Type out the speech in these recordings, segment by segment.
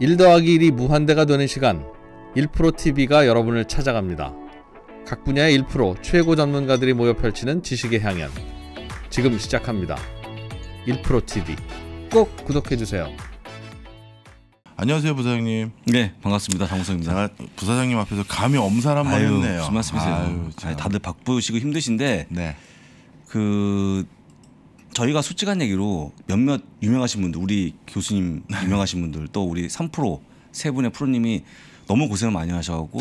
1 더하기 1이 무한대가 되는 시간 1프로TV가 여러분을 찾아갑니다. 각 분야의 1 최고 전문가들이 모여 펼치는 지식의 향연 지금 시작합니다. 1프로TV 꼭 구독해주세요. 안녕하세요 부사장님. 네 반갑습니다 장우성입니다. 부사장님 앞에서 감히 엄살 한번 했네요. 무슨 말씀이세요? 아유, 아유, 다들 바쁘시고 힘드신데 네. 그 저희가 솔직한 얘기로 몇몇 유명하신 분들, 우리 교수님 네. 유명하신 분들 또 우리 3프로 세 분의 프로님이 너무 고생을 많이 하셔갖고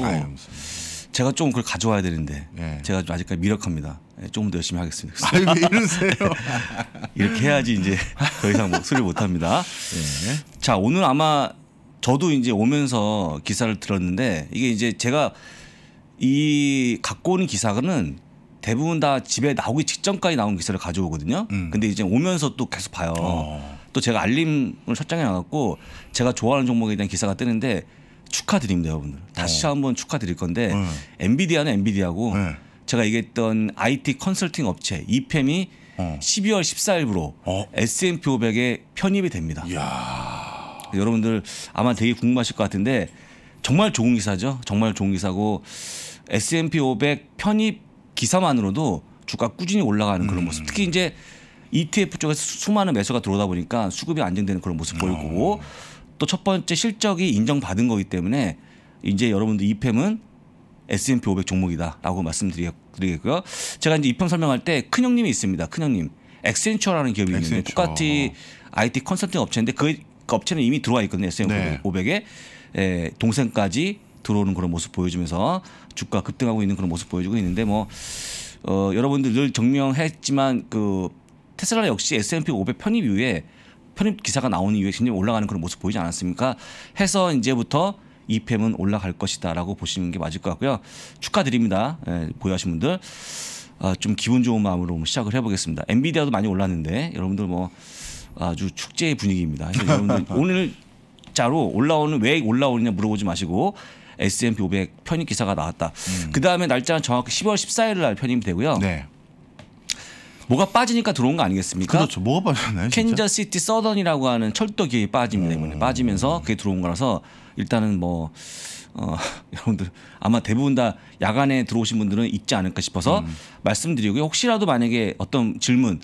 제가 좀 그걸 가져와야 되는데 예. 제가 아직까지 미력합니다. 예, 조금 더 열심히 하겠습니다. 아니 왜 이러세요? 이렇게 해야지 이제 더 이상 목소리 뭐 를못 합니다. 예. 자 오늘 아마 저도 이제 오면서 기사를 들었는데 이게 이제 제가 이 갖고 오는 기사는 대부분 다 집에 나오기 직전까지 나온 기사를 가져오거든요. 음. 근데 이제 오면서 또 계속 봐요. 어. 또 제가 알림을 설정해 놔갖고 제가 좋아하는 종목에 대한 기사가 뜨는데 축하드립니다, 여러분들. 다시 어. 한번 축하드릴 건데 네. 엔비디아는 엔비디아고 네. 제가 얘기했던 IT 컨설팅 업체 이팸이 어. 12월 14일부로 어? S&P 500에 편입이 됩니다. 이야. 여러분들 아마 되게 궁금하실 것 같은데 정말 좋은 기사죠. 정말 좋은 기사고 S&P 500 편입 기사만으로도 주가 꾸준히 올라가는 그런 음. 모습. 특히 이제 ETF 쪽에서 수많은 매수가 들어오다 보니까 수급이 안정되는 그런 모습 보이 거고 어. 또첫 번째 실적이 인정받은 거기 때문에 이제 여러분들 이펨은 e S&P 500 종목이다라고 말씀드리겠고요. 제가 이제 이편 e 설명할 때큰 형님이 있습니다. 큰 형님. 엑센처라는 기업이 있는데 엑 똑같이 IT 컨설팅 업체인데 그 업체는 이미 들어와 있거든요. S&P 500에 에, 예, 동생까지 들어오는 그런 모습 보여주면서 주가 급등하고 있는 그런 모습 보여주고 있는데 뭐 어, 여러분들 늘 증명했지만 그 테슬라 역시 S&P 500 편입 이후에 편입 기사가 나오는 이후에 굉장히 올라가는 그런 모습 보이지 않았습니까? 해서 이제부터 이팸은 올라갈 것이다라고 보시는 게 맞을 것 같고요. 축하드립니다. 예, 보유하신 분들. 아, 좀 기분 좋은 마음으로 시작을 해보겠습니다. 엔비디아도 많이 올랐는데 여러분들 뭐 아주 축제의 분위기입니다. 여러분들 오늘 자로 올라오는 왜 올라오느냐 물어보지 마시고 S&P 500 편입 기사가 나왔다. 음. 그 다음에 날짜는 정확히 10월 14일 날 편입이 되고요. 네. 뭐가 빠지니까 들어온 거 아니겠습니까? 그렇죠. 뭐가 빠졌나요? 캔자시티 서던이라고 하는 철도 기업이 빠짐 때문에 음. 빠지면서 그게 들어온 거라서 일단은 뭐 어, 여러분들 아마 대부분 다 야간에 들어오신 분들은 있지 않을까 싶어서 음. 말씀드리고요. 혹시라도 만약에 어떤 질문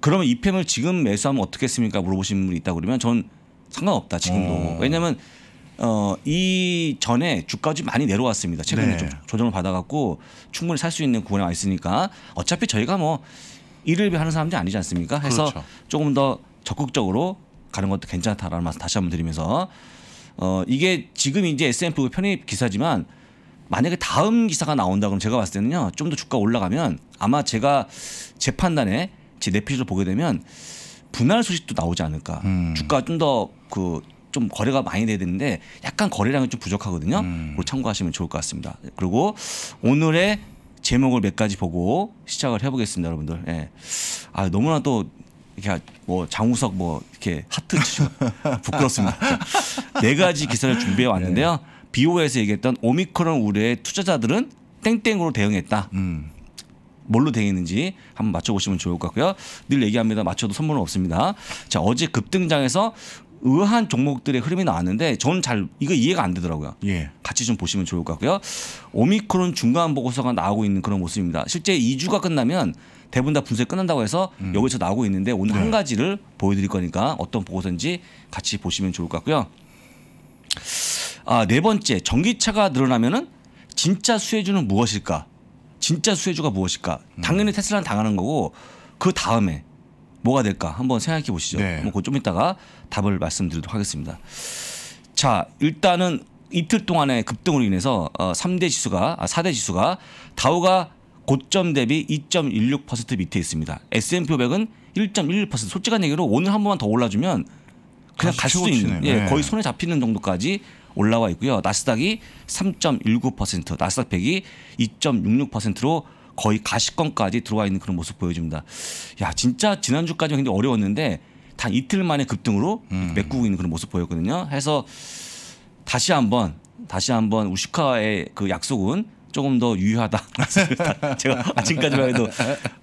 그러면 이 팸을 지금 매수하면 어떻겠습니까? 물어보신 분이 있다 그러면 전 상관없다 지금도. 음. 왜냐면 어, 이 전에 주가가 좀 많이 내려왔습니다. 최근에 네. 좀 조정을 받아갖고 충분히 살 수 있는 구간에 와 있으니까 어차피 저희가 뭐 일을 하는 사람들이 아니지 않습니까? 해서 그렇죠. 조금 더 적극적으로 가는 것도 괜찮다라는 말씀 다시 한번 드리면서 어, 이게 지금 이제 S&P 그 편입 기사지만 만약에 다음 기사가 나온다 그럼 제가 봤을 때는요 좀 더 주가 올라가면 아마 제가 재 판단에 제내피셜를 보게 되면 분할 소식도 나오지 않을까 음. 주가 좀더그 좀 거래가 많이 돼야 되는데 약간 거래량이 좀 부족하거든요. 음. 그걸 참고하시면 좋을 것 같습니다. 그리고 오늘의 제목을 몇 가지 보고 시작을 해보겠습니다, 여러분들. 예. 아 너무나 또 이렇게 뭐 장우석 뭐 이렇게 하트 부끄럽습니다. 네 가지 기사를 준비해 왔는데요. 네. 비오에서 얘기했던 오미크론 우려의 투자자들은 땡땡으로 대응했다. 음. 뭘로 대응했는지 한번 맞춰보시면 좋을 것 같고요. 늘 얘기합니다. 맞춰도 선물은 없습니다. 자 어제 급등장에서 의한 종목들의 흐름이 나왔는데 저는 잘 이거 이해가 안 되더라고요. 예. 같이 좀 보시면 좋을 것 같고요. 오미크론 중간 보고서가 나오고 있는 그런 모습입니다. 실제 2주가 끝나면 대부분 다 분석 끝난다고 해서 음. 여기서 나오고 있는데 오늘 네. 한 가지를 보여드릴 거니까 어떤 보고서인지 같이 보시면 좋을 것 같고요. 아, 네 번째 전기차가 늘어나면은 진짜 수혜주는 무엇일까? 진짜 수혜주가 무엇일까? 당연히 음. 테슬라는 당하는 거고 그 다음에 뭐가 될까 한번 생각해 보시죠. 네. 한번 좀 이따가 답을 말씀드리도록 하겠습니다. 자, 일단은 이틀 동안의 급등으로 인해서 어, 3대 지수가 아, 4대 지수가 다우가 고점 대비 2.16% 밑에 있습니다. S&P 500은 1.11% 솔직한 얘기로 오늘 한 번만 더 올라주면 그냥 갈 수 있는 예, 네. 예, 거의 손에 잡히는 정도까지 올라와 있고요. 나스닥이 3.19%, 나스닥 100이 2.66%로 거의 가시권까지 들어와 있는 그런 모습 보여줍니다. 야 진짜 지난주까지 굉장히 어려웠는데 단 이틀 만에 급등으로 음. 메꾸고 있는 그런 모습 보였거든요. 해서 다시 한번 다시 한번 우시카의 그 약속은 조금 더 유효하다. 제가 아침까지만 해도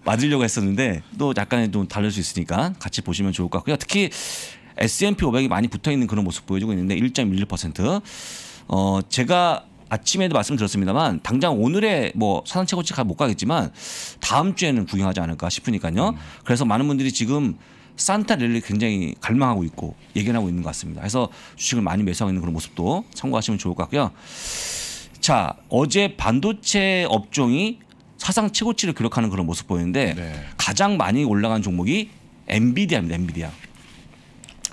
맞으려고 했었는데 또 약간의 좀 다를 수 있으니까 같이 보시면 좋을 것 같고요. 특히 S&P 500이 많이 붙어 있는 그런 모습 보여주고 있는데 1.16%. 어 제가 아침에도 말씀드렸습니다만 당장 오늘의 뭐 사상 최고치 가 못 가겠지만 다음 주에는 구경하지 않을까 싶으니까요. 음. 그래서 많은 분들이 지금 산타 랠리 굉장히 갈망하고 있고 예견하고 있는 것 같습니다. 그래서 주식을 많이 매수하고 있는 그런 모습도 참고하시면 좋을 것 같고요. 자 어제 반도체 업종이 사상 최고치를 기록하는 그런 모습 보이는데 네. 가장 많이 올라간 종목이 엔비디아입니다. 엔비디아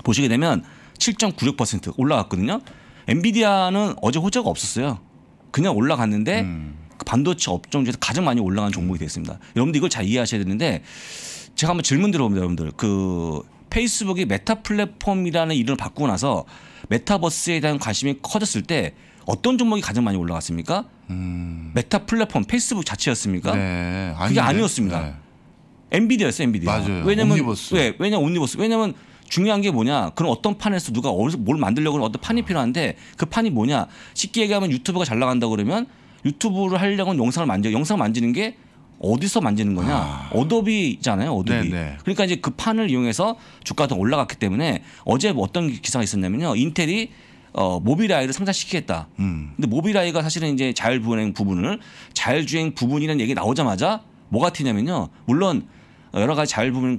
보시게 되면 7.96% 올라갔거든요. 엔비디아는 어제 호재가 없었어요. 그냥 올라갔는데 음. 반도체 업종 중에서 가장 많이 올라간 종목이 됐습니다. 여러분들 이걸 잘 이해하셔야 되는데 제가 한번 질문 드려봅니다, 여러분들. 그 페이스북이 메타 플랫폼이라는 이름을 바꾸고 나서 메타버스에 대한 관심이 커졌을 때 어떤 종목이 가장 많이 올라갔습니까? 음. 메타 플랫폼 페이스북 자체였습니까? 네, 그게 아니었습니다. 네. 엔비디아였어요, 엔비디아. 맞아요. 왜냐면 옴니버스. 왜? 왜냐 옴니버스. 왜냐면 중요한 게 뭐냐? 그럼 어떤 판에서 누가 어디서 뭘 만들려고 하면 어떤 판이 필요한데 그 판이 뭐냐? 쉽게 얘기하면 유튜브가 잘 나간다 그러면 유튜브를 하려면 영상을 만져. 영상 만지는 게 어디서 만지는 거냐? 아. 어도비잖아요, 어도비. 네네. 네. 그러니까 이제 그 판을 이용해서 주가가 올라갔기 때문에 어제 뭐 어떤 기사가 있었냐면요. 인텔이 어, 모빌아이를 상장시키겠다. 음. 근데 모빌아이가 사실은 이제 자율주행 부분을 자율주행 부분이라는 얘기 나오자마자 뭐가 튀냐면요. 물론 여러 가지 자율 부행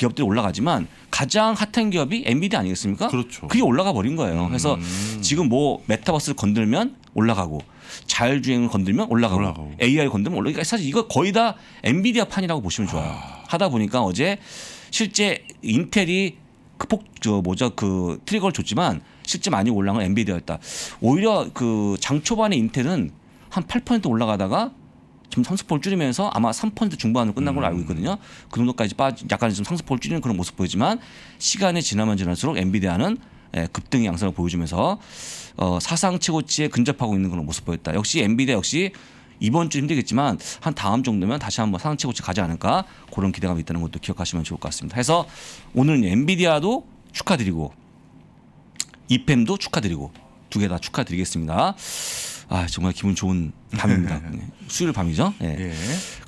기업들이 올라가지만 가장 핫한 기업이 엔비디 아니겠습니까? 아 그렇죠. 그게 올라가 버린 거예요. 그래서 음. 지금 뭐 메타버스를 건들면 올라가고 자율주행을 건들면 올라가고, 올라가고. AI 건들면 올라가고 그러니까 사실 이거 거의 다 엔비디아 판이라고 보시면 좋아요. 아. 하다 보니까 어제 실제 인텔이 그폭저 뭐죠 그 트리거를 줬지만 실제 많이 올라간 엔비디아였다. 오히려 그 장 초반에 인텔은 한 8% 올라가다가 지금 상승폭을 줄이면서 아마 3% 중반으로 끝난 걸로 음. 알고 있거든요. 그 정도까지 빠지 약간 좀 상승폭을 줄이는 그런 모습 보이지만 시간이 지나면 지날수록 엔비디아는 예, 급등 양상을 보여주면서 어, 사상 최고치에 근접하고 있는 그런 모습 보였다. 역시 엔비디아 역시 이번 주 힘들겠지만 한 다음 정도면 다시 한번 사상 최고치 가지 않을까 그런 기대감이 있다는 것도 기억하시면 좋을 것 같습니다. 해서 오늘은 엔비디아도 축하드리고 이팸도 축하드리고 두 개 다 축하드리겠습니다. 아 정말 기분 좋은 밤입니다. 네. 수요일 밤이죠. 네. 예.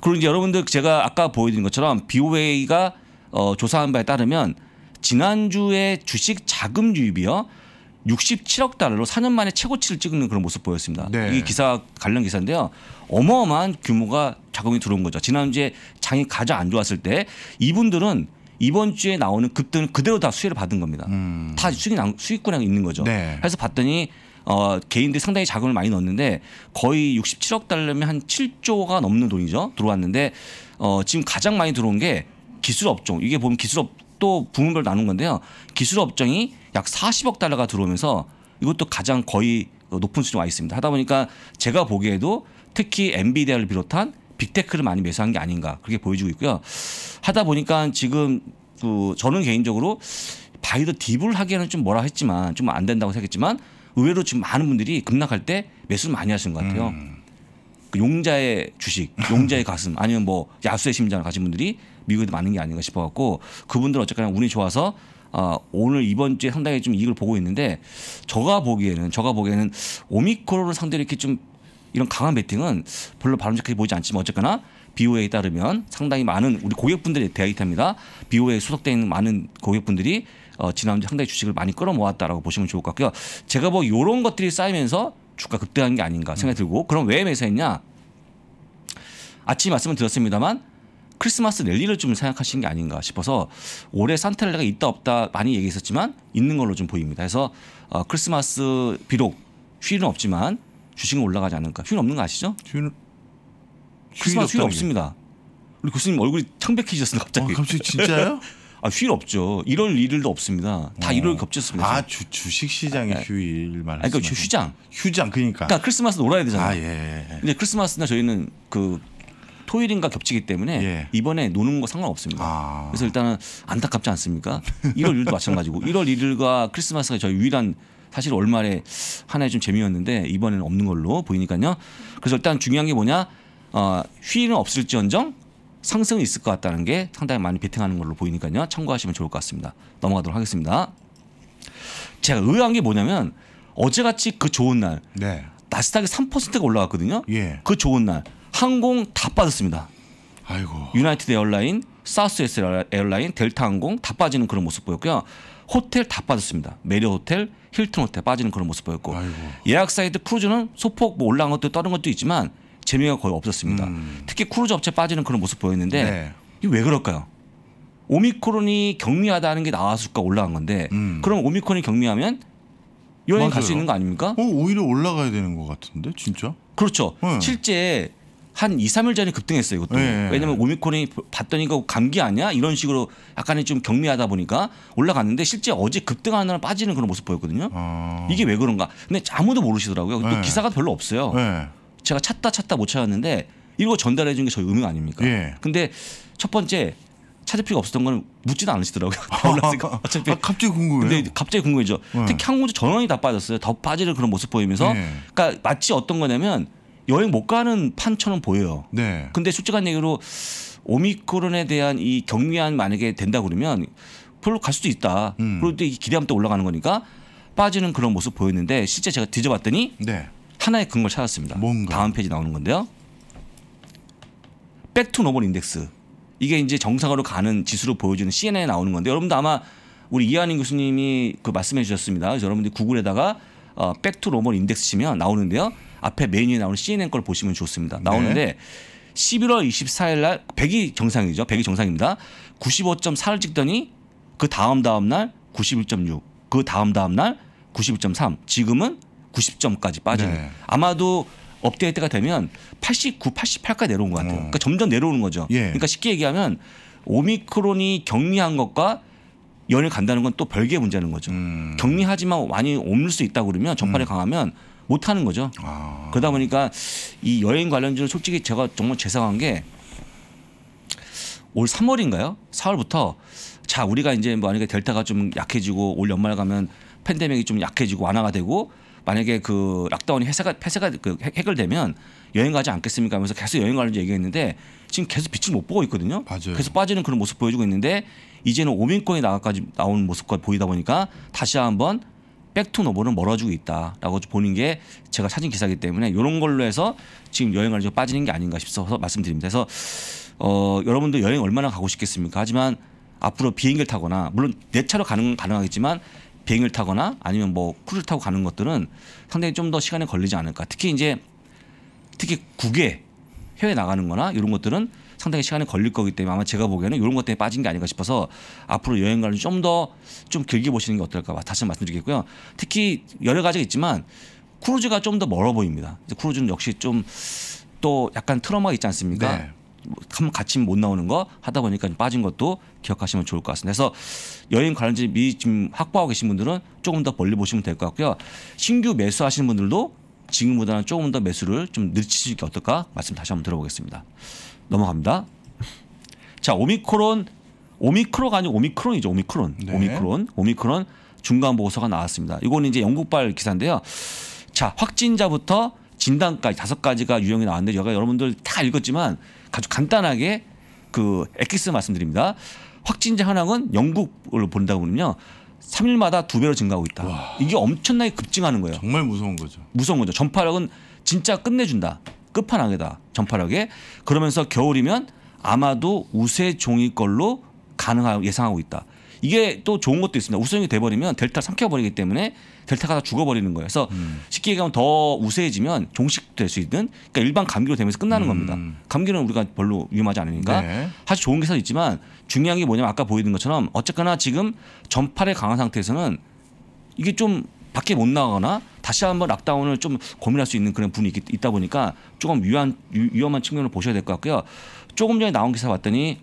그리고 이제 여러분들 제가 아까 보여드린 것처럼 BOA가 어, 조사한 바에 따르면 지난주에 주식 자금 유입이요. 67억 달러로 4년 만에 최고치를 찍는 그런 모습 보였습니다. 네. 이 기사 관련 기사인데요. 어마어마한 규모가 자금이 들어온 거죠. 지난주에 장이 가장 안 좋았을 때 이분들은 이번 주에 나오는 급등 그대로 다 수혜를 받은 겁니다. 음. 다 수익 수익구량이 있는 거죠. 네. 그래서 봤더니 어, 개인들이 상당히 자금을 많이 넣었는데 거의 67억 달러면 한 7조가 넘는 돈이죠. 들어왔는데 어, 지금 가장 많이 들어온 게 기술 업종. 이게 보면 기술 업도 부문별 나눈 건데요. 기술 업종이 약 40억 달러가 들어오면서 이것도 가장 거의 높은 수준와 있습니다. 하다 보니까 제가 보기에도 특히 엔비디아를 비롯한 빅테크를 많이 매수한 게 아닌가 그렇게 보여지고 있고요. 하다 보니까 지금 그 저는 개인적으로 바이더 딥을 하기에는 좀 뭐라 했지만 좀 안 된다고 생각했지만 의외로 지금 많은 분들이 급락할 때 매수를 많이 하시는 것 같아요. 음. 그 용자의 주식, 용자의 가슴 아니면 뭐 야수의 심장을 가진 분들이 미국에도 많은 게 아닌가 싶어 갖고 그분들은 어쨌거나 운이 좋아서 어, 오늘 이번 주에 상당히 좀 이익을 보고 있는데 저가 보기에는 저가 보기에는 오미크론을 상대로 이렇게 좀 이런 강한 베팅은 별로 바람직하게 보이지 않지만 어쨌거나 BOA에 따르면 상당히 많은 우리 고객분들의 데이터입니다. BOA에 수속되어 있는 많은 고객분들이 어, 지난주 상당히 주식을 많이 끌어모았다라고 보시면 좋을 것 같고요. 제가 뭐 이런 것들이 쌓이면서 주가 급등한 게 아닌가 음. 생각이 들고 그럼 왜 매수했냐? 아침 에 말씀을 드렸습니다만 크리스마스 랠리를 좀 생각하신 게 아닌가 싶어서 올해 산타렐레가 있다 없다 많이 얘기했었지만 있는 걸로 좀 보입니다. 그래서 어, 크리스마스 비록 휴일은 없지만 주식은 올라가지 않을까. 휴일 없는 거 아시죠? 휴일 크리스마스 휴일 없습니다. 우리 교수님 얼굴이 창백해지셨니다 갑자기. 아, 갑자기 진짜요? 아, 휴일 없죠. 1월 1일도 없습니다. 다 어. 1월 겹쳤습니다. 아, 주, 주식 시장의 아, 예. 휴일 말하는 그러니까 휴장. 휴장 그러니까. 그러니까 크리스마스 놀아야 되잖아요. 아, 예, 예. 근데 크리스마스 날 저희는 그 토요일인가 겹치기 때문에 예. 이번에 노는 거 상관없습니다. 아. 그래서 일단은 안타깝지 않습니까? 1월 1일도 마찬가지고 1월 1일과 크리스마스가 저희 유일한 사실 월말에 하나의 좀 재미였는데 이번에는 없는 걸로 보이니까요. 그래서 일단 중요한 게 뭐냐? 어, 휴일은 없을지언정 상승이 있을 것 같다는 게 상당히 많이 베팅하는 걸로 보이니까요. 참고하시면 좋을 것 같습니다. 넘어가도록 하겠습니다. 제가 의아한 게 뭐냐면 어제같이 그 좋은 날 네. 나스닥이 3%가 올라갔거든요. 예. 그 좋은 날 항공 다 빠졌습니다. 아이고. 유나이티드 에어라인, 사우스웨스 에어라인, 델타 항공 다 빠지는 그런 모습 보였고요. 호텔 다 빠졌습니다. 메리 호텔, 힐튼 호텔 빠지는 그런 모습 보였고 아이고. 예약 사이트 크루즈는 소폭 뭐 올라간 것도 떨은 것도 있지만 재미가 거의 없었습니다. 음. 특히 크루즈 업체 빠지는 그런 모습 보였는데 네. 이게 왜 그럴까요? 오미크론이 경미하다는 게나왔을까 올라간 건데 음. 그럼 오미크론이 경미하면 여행 갈 수 있는 거 아닙니까? 어, 오히려 올라가야 되는 것 같은데 진짜? 그렇죠. 네. 실제 한 2, 3일 전에 급등했어요. 이것도. 네, 네. 왜냐면 오미크론이 봤더니 이거 감기 아니야? 이런 식으로 약간의 좀 경미하다 보니까 올라갔는데 실제 어제 급등하느라 빠지는 그런 모습 보였거든요. 어... 이게 왜 그런가? 근데 아무도 모르시더라고요. 또 네. 기사가 별로 없어요. 네. 제가 찾다 찾다 못 찾았는데 이거 전달해 준 게 저희 의무 아닙니까? 예. 근데 첫 번째 찾을 필요가 없었던 거는 묻지도 않으시더라고요. 올랐으니 아, 어차피 아, 갑자기 궁금해요. 근데 갑자기 궁금해죠. 네. 예. 특히 항공주 전원이 다 빠졌어요. 더 빠지는 그런 모습 보이면서 네. 그러니까 마치 어떤 거냐면 여행 못 가는 판처럼 보여요. 네. 근데 솔직한 얘기로 오미크론에 대한 이 경미한 만약에 된다 그러면 별로 갈 수도 있다. 음. 그리고 또 기대감 또 올라가는 거니까 빠지는 그런 모습 보였는데 실제 제가 뒤져봤더니 네. 하나의 근거를 찾았습니다. 뭔가. 다음 페이지 나오는 건데요. 백투 노멀 인덱스. 이게 이제 정상으로 가는 지수로 보여주는 CNN에 나오는 건데 여러분도 아마 우리 이한인 교수님이 그 말씀해 주셨습니다. 여러분들 구글에다가 어, 백투 노멀 인덱스 치면 나오는데요. 앞에 메뉴에 나오는 CNN 걸 보시면 좋습니다. 나오는데 네. 11월 24일 날 100이 정상이죠. 100이 정상입니다. 95.4를 찍더니 그 다음 다음 날 91.6, 그 다음 다음 날 91.3, 지금은 90점까지 빠지는 네. 아마도 업데이트가 되면 89, 88까지 내려온 것 같아요. 어. 그러니까 점점 내려오는 거죠. 예. 그러니까 쉽게 얘기하면 오미크론이 격리한 것과 연을 간다는 건 또 별개의 문제는 거죠. 음. 격리하지만 많이 옮을 수 있다 고 그러면 전파력 음. 강하면 못 하는 거죠. 아. 그러다 보니까 이 여행 관련주는 솔직히 제가 정말 죄송한 게 올 3월인가요? 4월부터 자 우리가 이제 뭐 만약에 델타가 좀 약해지고 올 연말 가면 팬데믹이 좀 약해지고 완화가 되고 만약에 그 락다운이 회사가 폐쇄가 그 해결되면 여행 가지 않겠습니까 하면서 계속 여행 가는지 얘기했는데 지금 계속 빛을 못 보고 있거든요. 맞아요. 계속 빠지는 그런 모습 보여주고 있는데 이제는 오민권이 나가까지 나온 모습과 보이다 보니까 다시 한 번 백투노보는 멀어지고 있다라고 보는 게 제가 찾은 기사기 때문에 이런 걸로 해서 지금 여행을 좀 빠지는 게 아닌가 싶어서 말씀드립니다. 그래서 어, 여러분도 여행 얼마나 가고 싶겠습니까? 하지만 앞으로 비행기를 타거나 물론 내 차로 가능 가능하겠지만 비행을 타거나 아니면 뭐 크루를 타고 가는 것들은 상당히 좀 더 시간이 걸리지 않을까. 특히 이제 특히 국외 해외 나가는 거나 이런 것들은 상당히 시간이 걸릴 거기 때문에 아마 제가 보기에는 이런 것 때문에 빠진 게 아닌가 싶어서 앞으로 여행가를 좀 더좀 좀 길게 보시는 게 어떨까 다시 말씀드리겠고요. 특히 여러 가지가 있지만 크루즈가 좀 더 멀어 보입니다. 크루즈는 역시 좀 또 약간 트러마가 있지 않습니까? 네. 한번 같이 못 나오는 거 하다 보니까 빠진 것도 기억하시면 좋을 것 같습니다. 그래서 여행 관련지 미리 지금 확보하고 계신 분들은 조금 더 멀리 보시면 될 것 같고요. 신규 매수하시는 분들도 지금보다는 조금 더 매수를 좀 늦추시는 게 어떨까 말씀 다시 한번 들어보겠습니다. 넘어갑니다. 자 오미크론 오미크로가 아니고 오미크론이죠 오미크론 네. 오미크론 오미크론 중간 보고서가 나왔습니다. 이거는 이제 영국발 기사인데요. 자 확진자부터 진단까지 다섯 가지가 유형이 나왔는데 여러분들 다 읽었지만 아주 간단하게 그 엑기스 말씀드립니다. 확진자 현황은 영국을 본다고 보면요. 3일마다 두 배로 증가하고 있다. 와. 이게 엄청나게 급증하는 거예요. 정말 무서운 거죠. 무서운 거죠. 전파력은 진짜 끝내준다. 끝판왕이다. 전파력에. 그러면서 겨울이면 아마도 우세 종이 걸로 가능하 고 예상하고 있다. 이게 또 좋은 것도 있습니다. 우수형이 돼버리면 델타 삼켜버리기 때문에 델타가 다 죽어버리는 거예요. 그래서 음. 쉽게 얘기하면 더 우세해지면 종식될 수 있는 그러니까 일반 감기로 되면서 끝나는 음. 겁니다. 감기는 우리가 별로 위험하지 않으니까 네. 아주 좋은 기사도 있지만 중요한 게 뭐냐면 아까 보여드린 것처럼 어쨌거나 지금 전파를 강한 상태에서는 이게 좀 밖에 못 나가거나 다시 한번 락다운을 좀 고민할 수 있는 그런 분이 있, 다 보니까 조금 위험, 위험한 측면을 보셔야 될 것 같고요. 조금 전에 나온 기사 봤더니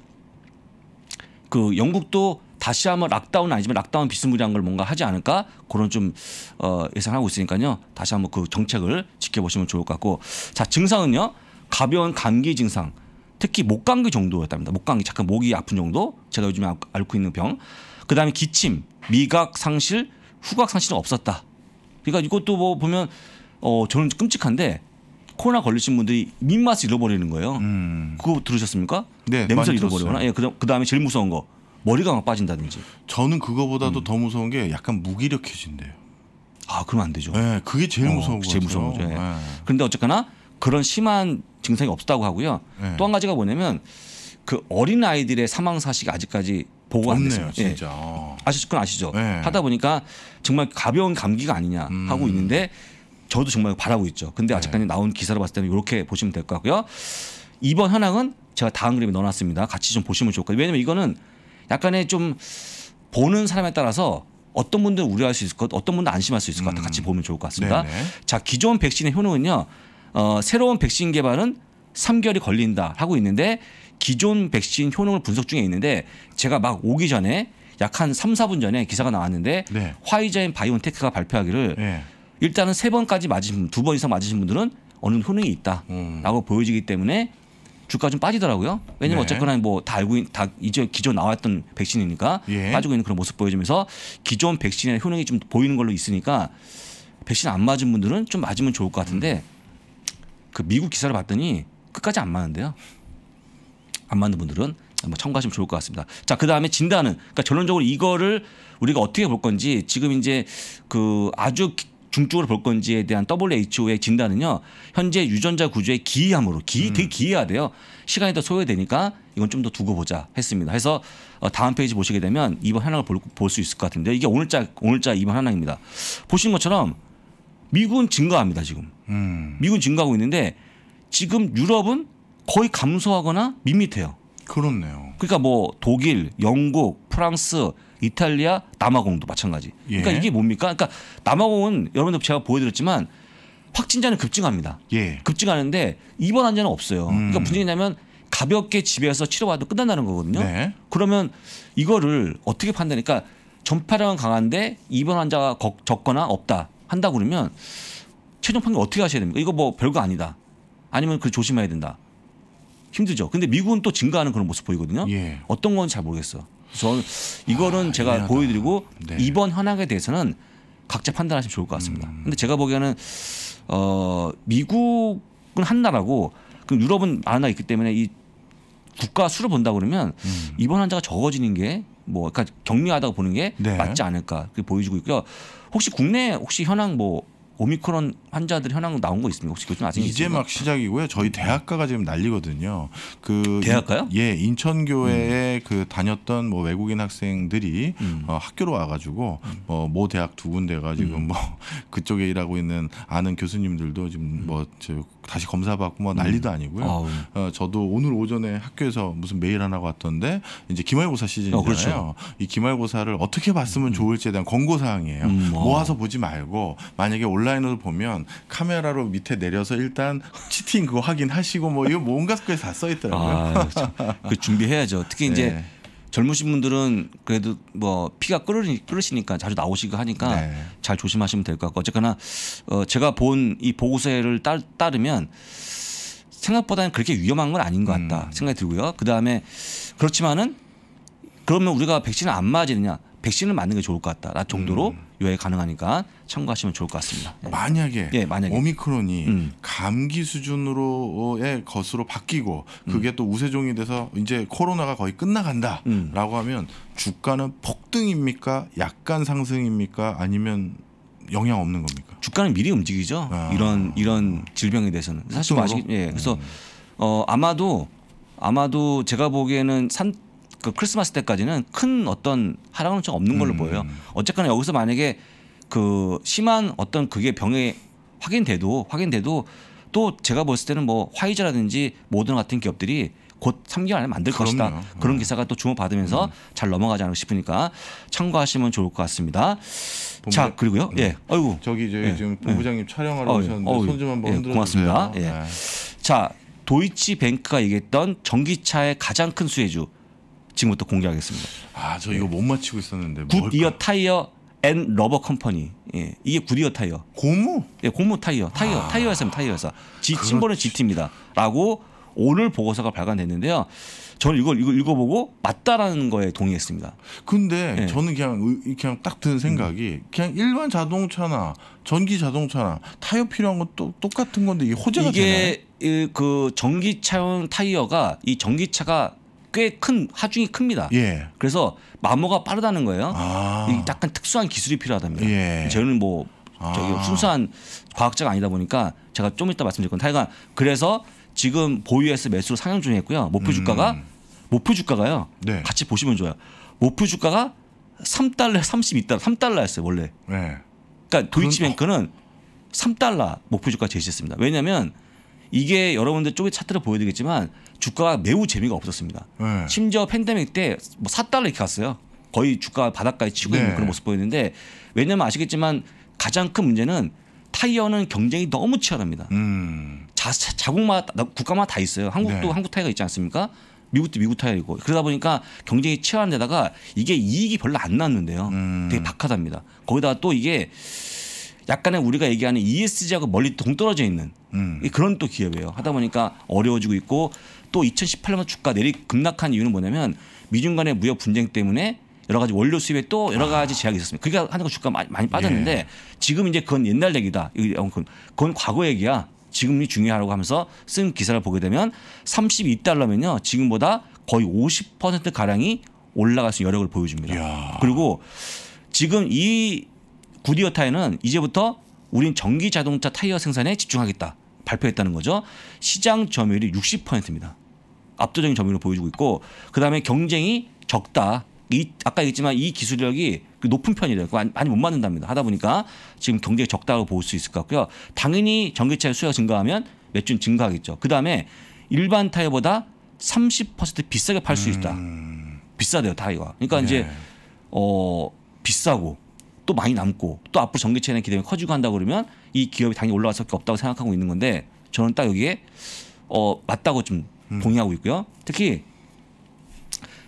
그 영국도 다시 한번 락다운 아니지만 락다운 비스무리한 걸 뭔가 하지 않을까 그런 좀 어, 예상하고 있으니까요. 다시 한번 그 정책을 지켜보시면 좋을 것 같고 자 증상은요 가벼운 감기 증상 특히 목감기 정도였답니다. 목감기 잠깐 목이 아픈 정도 제가 요즘에 앓고 있는 병 그다음에 기침 미각 상실 후각 상실은 없었다. 그러니까 이것도 뭐 보면 어 저는 끔찍한데 코로나 걸리신 분들이 민맛을 잃어버리는 거예요. 음. 그거 들으셨습니까? 네, 냄새 를 잃어버리거나. 예, 그다음에 제일 무서운 거 머리가 막 빠진다든지. 저는 그거보다도 음. 더 무서운 게 약간 무기력해진대요. 아, 그러면 안 되죠. 네, 그게 제일 어, 무서운 거 제일 무서운 거죠. 네. 네. 그런데 어쨌거나 그런 심한 증상이 없다고 하고요. 네. 또한 가지가 뭐냐면 그 어린 아이들의 사망 사실이 아직까지 보고 안 됐어요. 예. 진짜. 예. 아시 그건 아시죠. 네. 하다 보니까 정말 가벼운 감기가 아니냐 음. 하고 있는데 저도 정말 바라고 있죠. 근데 네. 아직까지 네. 나온 기사를 봤을 때는 이렇게 보시면 될 것 같고요. 이번 현황은 제가 다음 그림에 넣어놨습니다. 같이 좀 보시면 좋을 것 같아요. 왜냐면 이거는 약간의 좀 보는 사람에 따라서 어떤 분들은 우려할 수 있을 것, 어떤 분은 안심할 수 있을 것 같아 같이 음. 보면 좋을 것 같습니다. 네네. 네. 자, 기존 백신의 효능은요. 어, 새로운 백신 개발은 3개월이 걸린다 하고 있는데 기존 백신 효능을 분석 중에 있는데 제가 막 오기 전에 약 한 3, 4분 전에 기사가 나왔는데 네. 화이자인 바이온테크가 발표하기를 네. 일단은 세번까지 맞으신 두 번 이상 맞으신 분들은 어느 효능이 있다라고 음. 보여지기 때문에 주가 좀 빠지더라고요. 왜냐면 네. 어쨌거나 뭐 다 알고 있, 다 이제 기존 나왔던 백신이니까 예. 빠지고 있는 그런 모습 보여주면서 기존 백신의 효능이 좀 보이는 걸로 있으니까 백신 안 맞은 분들은 좀 맞으면 좋을 것 같은데 그 미국 기사를 봤더니 끝까지 안 맞는데요. 안 맞는 분들은 한번 참고하시면 좋을 것 같습니다. 자, 그 다음에 진단은, 그러니까 결론적으로 이거를 우리가 어떻게 볼 건지 지금 이제 그 아주 중증으로 볼 건지에 대한 WHO의 진단은요. 현재 유전자 구조의 기이함으로 기 음. 되게 기이해야 돼요. 시간이 더 소요되니까 이건 좀 더 두고 보자 했습니다. 해서 어, 다음 페이지 보시게 되면 이번 하나을볼수 있을 것 같은데 이게 오늘자 오늘자 이번 하나입니다 보신 것처럼 미군 증가합니다 지금. 음. 미군 증가하고 있는데 지금 유럽은 거의 감소하거나 밋밋해요. 그렇네요. 그러니까 뭐 독일, 영국, 프랑스 이탈리아 남아공도 마찬가지. 예. 그러니까 이게 뭡니까? 그러니까 남아공은 여러분들 제가 보여드렸지만 확진자는 급증합니다. 예. 급증하는데 입원 환자는 없어요. 음. 그러니까 문제냐면 가볍게 집에서 치료받아도 끝난다는 거거든요. 네. 그러면 이거를 어떻게 판단하니까 그러니까 전파량은 강한데 입원 환자가 적거나 없다 한다 그러면 최종 판결 어떻게 하셔야 됩니까? 이거 뭐 별거 아니다. 아니면 그 조심해야 된다. 힘들죠. 근데 미국은 또 증가하는 그런 모습 보이거든요. 예. 어떤 건 잘 모르겠어. 저는 이거는 아, 제가 미안하다. 보여드리고 네. 이번 현황에 대해서는 각자 판단하시면 좋을 것 같습니다. 음. 근데 제가 보기에는 어 미국은 한 나라고 그럼 유럽은 많아 있기 때문에 이 국가 수를 본다 그러면 음. 입원 환자가 적어지는 게뭐 그러니까 경미하다고 보는 게 네. 맞지 않을까 그게 보여지고 있고요. 혹시 국내 혹시 현황 뭐 오미크론 환자들 현황 나온 거 있습니까? 혹시 그좀 아직 이제 습니까막 시작이고요. 저희 네. 대학가가 지금 난리거든요. 그 대학가요? 예, 인천교회에 음. 그 다녔던 뭐 외국인 학생들이 음. 어, 학교로 와가지고 어, 모 대학 두 군데가 지금 음. 뭐 그쪽에 일하고 있는 아는 교수님들도 지금 음. 뭐저 다시 검사받고 뭐 난리도 음. 아니고요. 어, 저도 오늘 오전에 학교에서 무슨 메일 하나 왔던데 이제 기말고사 시즌이잖아요. 어, 그렇죠. 이 기말고사를 어떻게 봤으면 음. 좋을지에 대한 권고 사항이에요. 음. 어. 모아서 보지 말고 만약에 온라인으로 보면 카메라로 밑에 내려서 일단 치팅 그거 확인하시고 뭐 이거 뭔가 그게 다 써 있더라고요. 아, 그그 그렇죠. 준비해야죠. 특히 이제 네. 젊으신 분들은 그래도 뭐 피가 끓으니, 끓으시니까 자주 나오시고 하니까 네. 잘 조심하시면 될 것 같고 어쨌거나 어, 제가 본 이 보고서를 따, 따르면 생각보다는 그렇게 위험한 건 아닌 것 같다 음. 생각이 들고요. 그 다음에 그렇지만은 그러면 우리가 백신을 안 맞으느냐 백신을 맞는 게 좋을 것 같다. 나 정도로 음. 요약 가능하니까 참고하시면 좋을 것 같습니다. 네. 만약에, 예, 만약에 오미크론이 음. 감기 수준으로의 것으로 바뀌고 그게 음. 또 우세종이 돼서 이제 코로나가 거의 끝나간다라고 음. 하면 주가는 폭등입니까? 약간 상승입니까? 아니면 영향 없는 겁니까? 주가는 미리 움직이죠. 아. 이런 이런 질병에 대해서는 사실 아직 예 음. 그래서 어 아마도 아마도 제가 보기에는 산 그 크리스마스 때까지는 큰 어떤 하락은 좀 없는 걸로 음. 보여요. 어쨌거나 여기서 만약에 그 심한 어떤 그게 병에 확인돼도 확인돼도 또 제가 봤을 때는 뭐 화이자라든지 모던 같은 기업들이 곧 3개월 안에 만들 그럼요. 것이다. 그런 음. 기사가 또 주목받으면서 음. 잘 넘어가지 않을까 싶으니까 참고하시면 좋을 것 같습니다. 본부... 자 그리고요. 네. 예. 아이고. 저기 저희 예. 지금 예. 본부장님 예. 촬영하러 어, 오셨는데 손 좀 한번 흔들어 고맙습니다. 예. 네. 자 도이치뱅크가 얘기했던 전기차의 가장 큰 수혜주 지금부터 공개하겠습니다. 아 저 이거 예. 못 맞히고 있었는데. 굿이어 타이어 앤 러버 컴퍼니 예, 이게 구리어 타이어 고무 예, 고무 타이어 타이어 아. 타이어 회사입니다 타이어 회사 지, 침번호 GT입니다라고 오늘 보고서가 발간됐는데요 저는 이걸 이걸 읽어보고 맞다라는 거에 동의했습니다 근데 예. 저는 그냥 그냥 딱 드는 생각이 음. 그냥 일반 자동차나 전기 자동차나 타이어 필요한 건또 똑같은 건데 이 호재가 이게 되나요? 그 전기차용 타이어가 이 전기차가 꽤큰 하중이 큽니다. 예. 그래서 마모가 빠르다는 거예요. 아. 이 약간 특수한 기술이 필요하답니다. 예. 저희는 뭐 아. 저기 순수한 과학자가 아니다 보니까 제가 좀 이따 말씀드릴 건데 하여간 그래서 지금 보유에서 매수로 상향 중이었고요. 목표 주가가 음. 목표 주가가요. 네. 같이 보시면 좋아요. 목표 주가가 3달러 32달러 3달러였어요 원래. 네. 그러니까 도이치뱅크는 3달러 목표 주가 제시했습니다. 왜냐하면 이게 여러분들 쪽에 차트를 보여드리겠지만 주가가 매우 재미가 없었습니다. 네. 심지어 팬데믹 때뭐 4달러 이렇게 갔어요. 거의 주가 바닥까지 치고 있는 네. 그런 모습 보였는데 왜냐면 아시겠지만 가장 큰 문제는 타이어는 경쟁이 너무 치열합니다. 음. 자, 자국마다 국가마다 다 있어요. 한국도 네. 한국 타이어가 있지 않습니까? 미국도 미국 타이어이고 그러다 보니까 경쟁이 치열한 데다가 이게 이익이 별로 안 났는데요. 음. 되게 박하답니다. 거기다가 또 이게 약간의 우리가 얘기하는 ESG하고 멀리 동떨어져 있는 음. 그런 또 기업이에요. 하다 보니까 어려워지고 있고 또 2018년 주가 내리 급락한 이유는 뭐냐면 미중 간의 무역 분쟁 때문에 여러 가지 원료 수입에 또 여러 가지 제약이 있었습니다. 그러니까 한국 주가 많이, 많이 예. 빠졌는데 예. 지금 이제 그건 옛날 얘기다. 어, 그건 과거 얘기야. 지금이 중요하라고 하면서 쓴 기사를 보게 되면 32달러면요. 지금보다 거의 50% 가량이 올라갈 수 있는 여력을 보여줍니다. 이야. 그리고 지금 이 구디어 타이는 이제부터 우린 전기 자동차 타이어 생산에 집중하겠다 발표했다는 거죠. 시장 점유율이 60%입니다. 압도적인 점유율을 보여주고 있고 그다음에 경쟁이 적다. 이, 아까 얘기했지만 이 기술력이 그 높은 편이래요. 많이 못 만든답니다. 하다 보니까 지금 경쟁이 적다고 볼 수 있을 것 같고요. 당연히 전기차 의 수요가 증가하면 매출 증가하겠죠. 그다음에 일반 타이어보다 30% 비싸게 팔수 음. 있다. 음... 비싸대요 타이어가. 그러니까 네. 이제 어 비싸고 또 많이 남고 또 앞으로 전기차에 기대가 커지고 한다 그러면 이 기업이 당연히 올라갈 수밖에 없다고 생각하고 있는 건데 저는 딱 여기에 어 맞다고 좀 음. 동의하고 있고요. 특히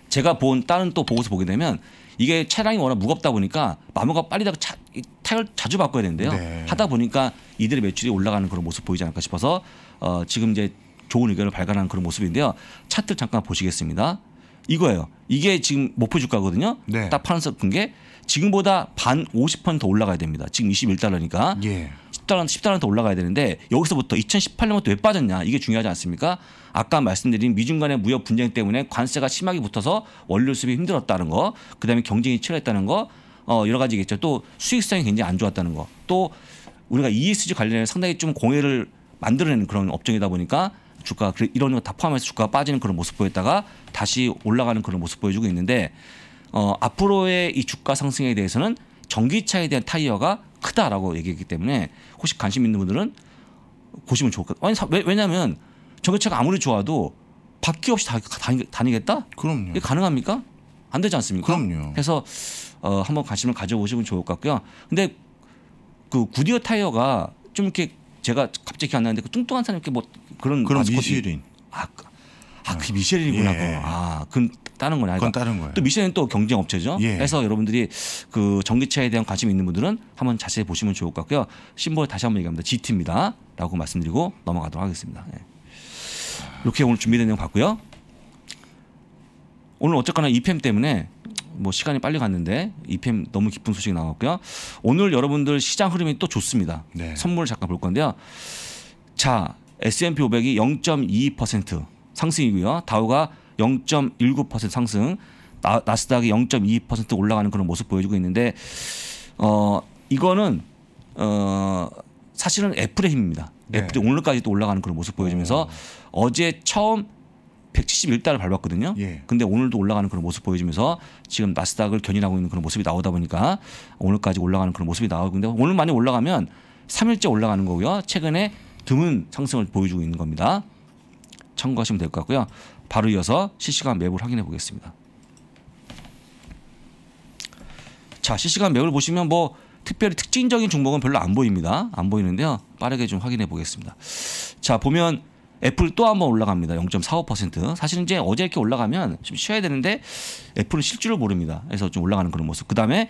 제가 본 다른 또 보고서 보게 되면 이게 차량이 워낙 무겁다 보니까 마모가 빨리다가 차, 타이를 자주 바꿔야 되는데요. 네. 하다 보니까 이들의 매출이 올라가는 그런 모습 보이지 않을까 싶어서 어, 지금 이제 좋은 의견을 발간하는 그런 모습인데요. 차트 잠깐 보시겠습니다. 이거예요. 이게 지금 목표 주가거든요. 네. 딱 파란색 끈게 지금보다 반 50%더 올라가야 됩니다. 지금 21달러니까. 예. 10달러, 10달러한테 올라가야 되는데 여기서부터 2018년부터 왜 빠졌냐 이게 중요하지 않습니까? 아까 말씀드린 미중 간의 무역 분쟁 때문에 관세가 심하게 붙어서 원료 수입이 힘들었다는 거, 그다음에 경쟁이 치열했다는 거, 어 여러 가지겠죠. 또 수익성이 굉장히 안 좋았다는 거, 또 우리가 ESG 관련해 서 상당히 좀 공해를 만들어내는 그런 업종이다 보니까 주가 이런 거 다 포함해서 주가가 빠지는 그런 모습 보였다가 다시 올라가는 그런 모습 보여주고 있는데 어, 앞으로의 이 주가 상승에 대해서는 전기차에 대한 타이어가 크다라고 얘기했기 때문에 혹시 관심 있는 분들은 보시면 좋을 것 같아요. 아니, 왜냐하면 정교체가 아무리 좋아도 바퀴 없이 다, 다니, 다니겠다? 그럼요. 이게 가능합니까? 안 되지 않습니까? 그럼요. 그래서 어, 한번 관심을 가져보시면 좋을 것 같고요. 근데 그 구디어 타이어가 좀 이렇게 제가 갑자기 기억나는데 그 뚱뚱한 사람 이렇게 뭐 그런 그런 미쉐린 아, 아, 그 미쉐린이구나. 예. 아, 그 예. 다른 거냐. 그러니까 그건 다른 거예요. 또 미쉐는 또 경쟁 업체죠. 예. 그래서 여러분들이 그 전기차에 대한 관심 있는 분들은 한번 자세히 보시면 좋을 것 같고요. 심볼 다시 한번 얘기합니다. GT입니다라고 말씀드리고 넘어가도록 하겠습니다. 예. 이렇게 오늘 준비된 내용 봤고요. 오늘 어쨌거나 EPM 때문에 뭐 시간이 빨리 갔는데 EPM 너무 기쁜 소식이 나왔고요. 오늘 여러분들 시장 흐름이 또 좋습니다. 네. 선물을 잠깐 볼 건데요. 자, S&P 500이 0 2 상승이고요. 다우가 0.19% 상승, 나, 나스닥이 0.22% 올라가는 그런 모습 보여주고 있는데 어 이거는 어 사실은 애플의 힘입니다. 네. 애플이 오늘까지 또 올라가는 그런 모습 보여주면서 오. 어. 어제 처음 171달을 밟았거든요. 예. 근데 오늘도 올라가는 그런 모습 보여주면서 지금 나스닥을 견인하고 있는 그런 모습이 나오다 보니까 오늘까지 올라가는 그런 모습이 나오고 있는데 오늘 많이 올라가면 3일째 올라가는 거고요. 최근에 드문 상승을 보여주고 있는 겁니다. 참고하시면 될 것 같고요. 바로 이어서 실시간 맵을 확인해 보겠습니다. 자, 실시간 맵을 보시면 뭐 특별히 특징적인 종목은 별로 안 보입니다. 안 보이는데요. 빠르게 좀 확인해 보겠습니다. 자, 보면 애플 또 한번 올라갑니다. 0.45%. 사실 이제 어제 이렇게 올라가면 좀 쉬어야 되는데 애플은 실주를 모릅니다. 그래서 좀 올라가는 그런 모습. 그다음에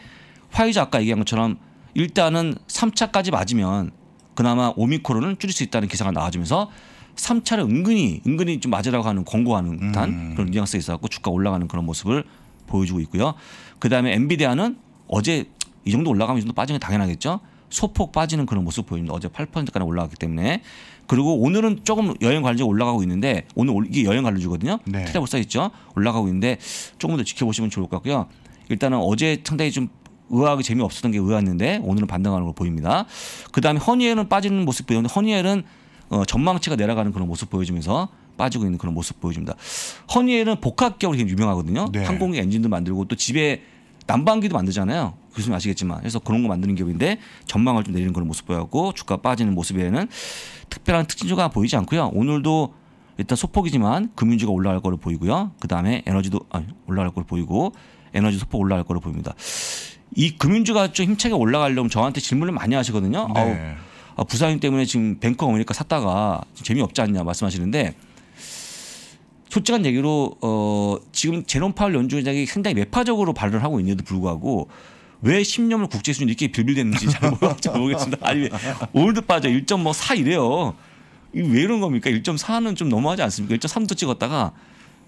화이자 아까 얘기한 것처럼 일단은 3차까지 맞으면 그나마 오미크론은 줄일 수 있다는 기사가 나와주면서 3차를 은근히 은근히 좀 맞으라고 하는 권고하는 듯한 음. 그런 뉘앙스가 있어갖고 주가 올라가는 그런 모습을 보여주고 있고요. 그다음에 엔비디아는 어제 이 정도 올라가면 이 정도 빠지는 게 당연하겠죠. 소폭 빠지는 그런 모습 보입니다. 어제 8%까지 올라갔기 때문에 그리고 오늘은 조금 여행 관련주 올라가고 있는데 오늘 이게 여행 관련주거든요. 네. 찾아볼 수 있죠. 올라가고 있는데 조금 더 지켜보시면 좋을 것 같고요. 일단은 어제 상당히 좀 의아하게 재미없었던 게 의아했는데 오늘은 반등하는 걸 보입니다. 그다음에 허니엘은 빠지는 모습 보이는데 허니엘은 어, 전망치가 내려가는 그런 모습 보여주면서 빠지고 있는 그런 모습 보여줍니다. 허니엘은 복합격으로 굉장히 유명하거든요. 네. 항공기 엔진도 만들고 또 집에 난방기도 만들잖아요. 교수님 아시겠지만 그래서 그런 거 만드는 기업인데 전망을 좀 내리는 그런 모습 보였고 주가 빠지는 모습에는 특별한 특징주가 보이지 않고요. 오늘도 일단 소폭이지만 금융주가 올라갈 거로 보이고요. 그 다음에 에너지도 아니, 올라갈 거로 보이고 에너지 소폭 올라갈 거로 보입니다. 이 금융주가 좀 힘차게 올라가려면 저한테 질문을 많이 하시거든요. 네. 아우, 아, 부사님 때문에 지금 뱅커 가 오니까 샀다가 재미없지 않냐 말씀하시는데 솔직한 얘기로 어, 지금 제롬 파월 연준장이 상당히 매파적으로 발언을 하고 있는데도 불구하고 왜 10년을 국제 수준 이렇게 이변류됐는지잘 모르겠습니다. 아니 오늘도 빠져 1.4 뭐 이래요. 왜 이런 겁니까? 1.4는 좀 너무하지 않습니까? 1.3도 찍었다가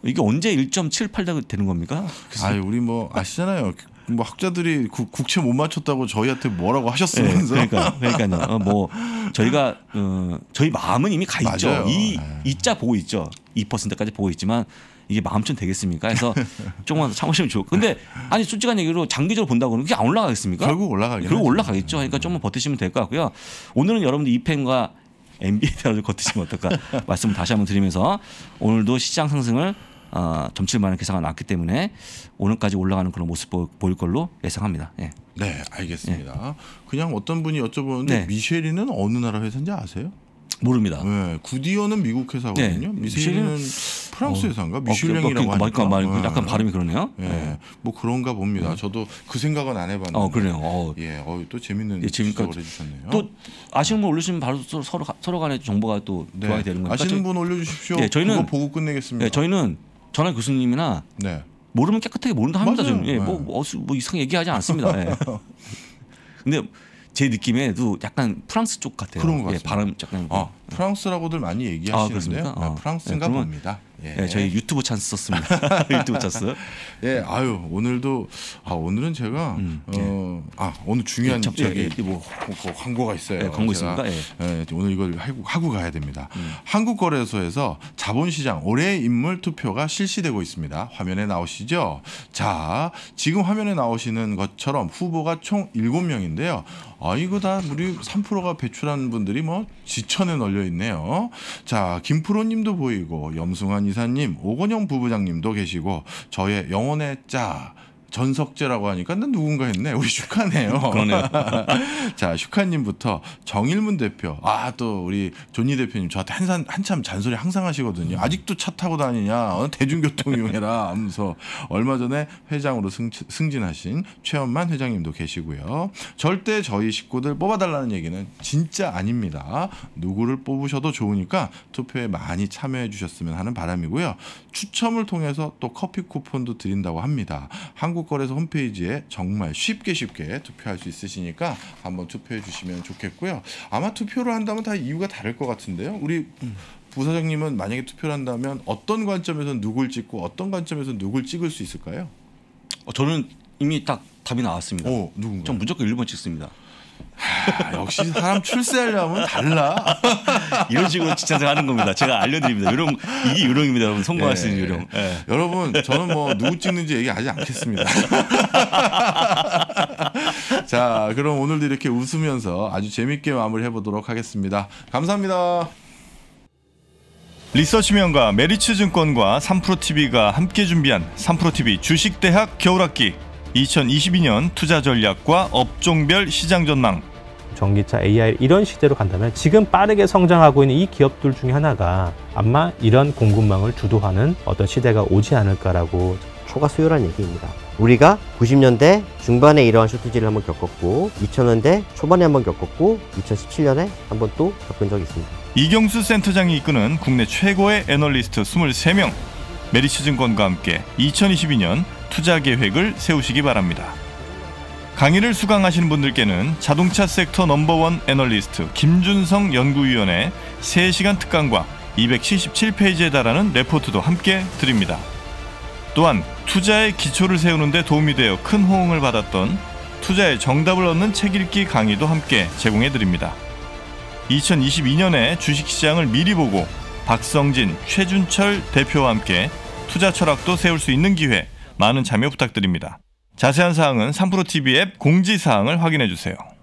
이게 언제 1.78 되는 겁니까? 아, 우리 뭐 아시잖아요. 뭐 학자들이 국, 국채 못 맞췄다고 저희한테 뭐라고 하셨으면서 네, 그러니까 그러니까요. 어, 뭐 저희가 어, 저희 마음은 이미 가 있죠. 맞아요. 이 네. 이자 보고 있죠. 2%까지 보고 있지만 이게 마음처럼 되겠습니까? 해서 조금만 더 참으시면 좋고. 근데 아니 솔직한 얘기로 장기적으로 본다고 그러면 그게 안 올라가겠습니까? 결국 올라가겠죠. 결국 올라가겠죠. 그러니까 좀만 버티시면 될 것 같고요. 오늘은 여러분들 이펜과 n 비 a 에 따라서 걷으시면 어떨까 말씀을 다시 한번 드리면서 오늘도 시장 상승을 어, 점칠 만한 기사가 나왔기 때문에 오늘까지 올라가는 그런 모습 보일 걸로 예상합니다. 예. 네, 알겠습니다. 예. 그냥 어떤 분이 여쭤보는데 네. 미쉐리는 어느 나라 회사인지 아세요? 모릅니다. 네, 구디어는 미국 회사거든요. 네. 미쉐린은 프랑스 회사인가? 어, 그 미슐랭이라고 어, 그 니까 하니까. 그 약간 네. 발음이 그러네요. 예, 네. 뭐 그런가 봅니다. 네. 저도 그 생각은 안 해봤는데. 어, 그래요. 어. 예, 어, 또 재밌는 예, 지금 지적을 주셨네요또 아시는 분 올리시면 바로 서로 서로, 서로 간의 정보가 또 네. 교환이 되는 거니까. 아시는 분 올려주십시오. 예, 저희는 보고 끝내겠습니다. 예, 저희는 전화 교수님이나 네. 모르면 깨끗하게 모른다 합니다 맞아요. 저는. 예, 뭐, 네. 뭐, 뭐 이상 얘기하지 않습니다. 예. 근데 제 느낌에도 약간 프랑스 쪽 같아요. 그런 것 같아요. 예, 발음 약간 아, 프랑스라고들 많이 아, 얘기하시는데요. 아, 아, 프랑스인가 네, 봅니다. 예. 예. 저희 유튜브 찬스 썼습니다. 유튜브 찬스. 예, 아유 오늘도 아 오늘은 제가 음, 어, 예. 어아 오늘 중요한 예, 저기 뭐, 뭐, 뭐 광고가 있어요. 예, 광고 있습니다. 예. 예. 오늘 이걸 하고, 하고 가야 됩니다. 음. 한국거래소에서 자본시장 올해 인물 투표가 실시되고 있습니다. 화면에 나오시죠? 자, 지금 화면에 나오시는 것처럼 후보가 총 7명인데요. 아, 이거 다 우리 3%가 배출한 분들이 뭐 지천에 널려 있네요. 자, 김프로님도 보이고, 염승환 이사님, 오건영 부부장님도 계시고, 저의 영혼의 짜, 전석재라고 하니까 누군가 했네. 우리 슈카네요. 그러네요. 자, 슈카님부터 정일문 대표. 아, 또 우리 존니 대표님 저한테 한산, 한참 잔소리 항상 하시거든요. 아직도 차 타고 다니냐. 어, 대중교통 이용해라. 하면서 얼마 전에 회장으로 승, 승진하신 최원만 회장님도 계시고요. 절대 저희 식구들 뽑아달라는 얘기는 진짜 아닙니다. 누구를 뽑으셔도 좋으니까 투표에 많이 참여해 주셨으면 하는 바람이고요. 추첨을 통해서 또 커피 쿠폰도 드린다고 합니다. 한국 한국거래소 홈페이지에 정말 쉽게 쉽게 투표할 수 있으시니까 한번 투표해 주시면 좋겠고요. 아마 투표를 한다면 다 이유가 다를 것 같은데요. 우리 부사장님은 만약에 투표를 한다면 어떤 관점에서 누굴 찍고 어떤 관점에서 누굴 찍을 수 있을까요? 어, 저는 이미 딱 답이 나왔습니다. 어, 누군가요? 전 무조건 1번 찍습니다. 하, 역시 사람 출세하려면 달라. 이런 식으로 지쳐서 하는 겁니다. 제가 알려드립니다. 요령, 이게 요령입니다. 여러분. 성공할 수 있는 예, 예. 요령. 예. 여러분, 저는 뭐 누구 찍는지 얘기하지 않겠습니다. 자, 그럼 오늘도 이렇게 웃으면서 아주 재밌게 마무리해 보도록 하겠습니다. 감사합니다. 리서치면과 메리츠 증권과 3프로 t v 가 함께 준비한 3프로 t v 주식대학 겨울학기 2022년 투자 전략과 업종별 시장 전망 전기차 AI 이런 시대로 간다면 지금 빠르게 성장하고 있는 이 기업들 중에 하나가 아마 이런 공급망을 주도하는 어떤 시대가 오지 않을까라고 초과 수요란 얘기입니다. 우리가 90년대 중반에 이러한 쇼트지를 한번 겪었고 2000년대 초반에 한번 겪었고 2017년에 한번 또 겪은 적이 있습니다. 이경수 센터장이 이끄는 국내 최고의 애널리스트 23명 메리츠 증권과 함께 2022년 투자 계획을 세우시기 바랍니다. 강의를 수강하신 분들께는 자동차 섹터 넘버원 애널리스트 김준성 연구위원의 3시간 특강과 277페이지에 달하는 레포트도 함께 드립니다. 또한 투자의 기초를 세우는 데 도움이 되어 큰 호응을 받았던 투자의 정답을 얻는 책 읽기 강의도 함께 제공해 드립니다. 2022년에 주식시장을 미리 보고 박성진, 최준철 대표와 함께 투자 철학도 세울 수 있는 기회 많은 참여 부탁드립니다. 자세한 사항은 3프로TV 앱 공지사항을 확인해 주세요.